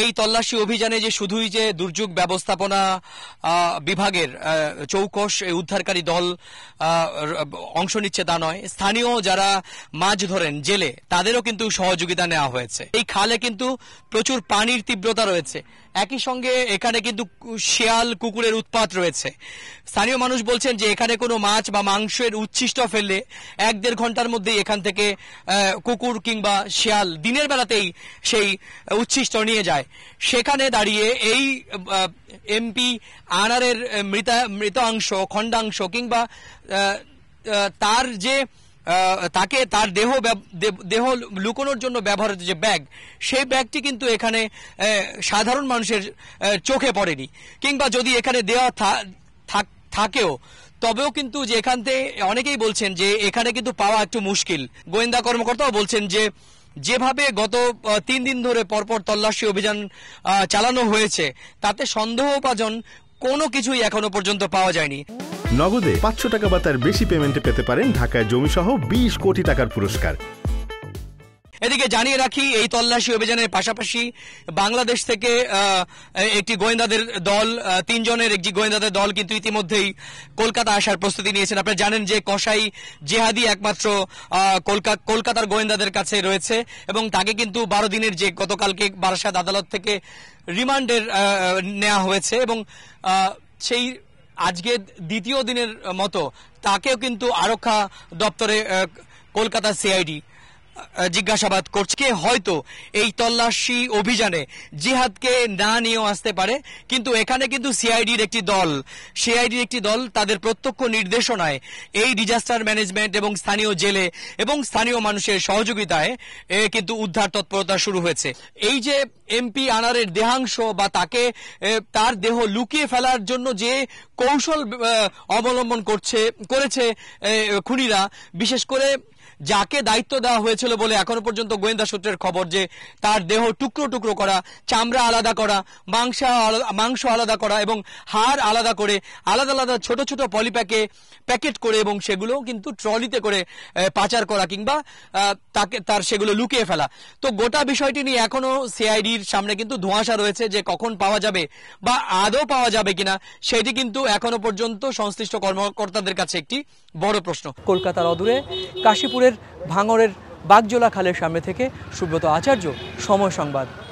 এই তল্লাশি অভিযানে যে শুধুই যে দুর্যোগ ব্যবস্থাপনা বিভাগের চৌকস উদ্ধারকারী দল অংশ নিচ্ছে তা নয় স্থানীয় যারা মাছ ধরেন জেলে তাদেরও কিন্তু সহযোগিতা নেওয়া হয়েছে এই খালে কিন্তু প্রচুর পানির তীব্রতা রয়েছে একই সঙ্গে এখানে কিন্তু শেয়াল কুকুরের উৎপাত রয়েছে স্থানীয় মানুষ বলছেন যে এখানে কোনো মাছ বা মাংসের উচ্ছিষ্ট ফেললে এক দেড় ঘন্টার মধ্যে এখান থেকে কুকুর কিংবা শেয়াল দিনের বেলাতেই সেই উচ্ছিষ্ট নিয়ে যায় সেখানে দাঁড়িয়ে এই এমপি আনারের মৃতা মৃতাংশ খণ্ডাংশ কিংবা তার যে তাকে তার দেহ দেহ লুকোনোর জন্য ব্যবহৃত যে ব্যাগ সেই ব্যাগটি কিন্তু এখানে সাধারণ মানুষের চোখে পড়েনি কিংবা যদি এখানে দেওয়া থাকেও তবেও কিন্তু যে এখান থেকে অনেকেই বলছেন যে এখানে কিন্তু পাওয়া একটু মুশকিল গোয়েন্দা কর্মকর্তাও বলছেন যে যেভাবে গত তিন দিন ধরে পরপর তল্লাশি অভিযান চালানো হয়েছে তাতে সন্দেহ উপাজন কোনো কিছুই এখনো পর্যন্ত পাওয়া যায়নি নগদে পাঁচশো টাকা বা তার বেশি পেমেন্টে পেতে পারেন ঢাকায় জমিসহ বিশ কোটি টাকার পুরস্কার এদিকে জানিয়ে রাখি এই তল্লাশি অভিযানের পাশাপাশি বাংলাদেশ থেকে একটি গোয়েন্দাদের দল তিনজনের একটি গোয়েন্দাদের দল কিন্তু ইতিমধ্যেই কলকাতা আসার প্রস্তুতি নিয়েছেন আপনারা জানেন যে কসাই জেহাদি একমাত্র কলকাতার গোয়েন্দাদের কাছে রয়েছে এবং তাকে কিন্তু বারো দিনের যে গতকালকে বারাসাত আদালত থেকে রিমান্ডের নেওয়া হয়েছে এবং সেই আজকে দ্বিতীয় দিনের মতো তাকেও কিন্তু আরক্ষা দপ্তরে কলকাতা সিআইডি জিজ্ঞাসাবাদ করছে হয়তো এই তল্লাশি অভিযানে জিহাদকে না নিয়েও আসতে পারে কিন্তু এখানে কিন্তু সিআইডির একটি দল সিআইডির একটি দল তাদের প্রত্যক্ষ নির্দেশনায় এই ডিজাস্টার ম্যানেজমেন্ট এবং স্থানীয় জেলে এবং স্থানীয় মানুষের সহযোগিতায় কিন্তু উদ্ধার তৎপরতা শুরু হয়েছে এই যে এমপি আনারের দেহাংশ বা তাকে তার দেহ লুকিয়ে ফেলার জন্য যে কৌশল অবলম্বন করছে করেছে খুনিরা বিশেষ করে যাকে দায়িত্ব দেওয়া হয়েছিল বলে এখনো পর্যন্ত গোয়েন্দা সূত্রের খবর যে তার দেহ টুকরো টুকরো করা চামড়া আলাদা করা মাংস মাংস আলাদা করা এবং হাড় আলাদা করে আলাদা আলাদা ছোট ছোট পলিপ্যাকে প্যাকেট করে এবং সেগুলো কিন্তু ট্রলিতে করে পাচার করা কিংবা তাকে তার সেগুলো লুকিয়ে ফেলা তো গোটা বিষয়টি নিয়ে এখনো সিআইডির সামনে কিন্তু ধোঁয়াশা রয়েছে যে কখন পাওয়া যাবে বা আদৌ পাওয়া যাবে কিনা সেটি কিন্তু এখনো পর্যন্ত সংশ্লিষ্ট কর্মকর্তাদের কাছে একটি বড় প্রশ্ন কলকাতার অদূরে কাশীপুর মেদিনীপুরের ভাঙড়ের বাগজোলা খালের সামনে থেকে সুব্রত আচার্য সময় সংবাদ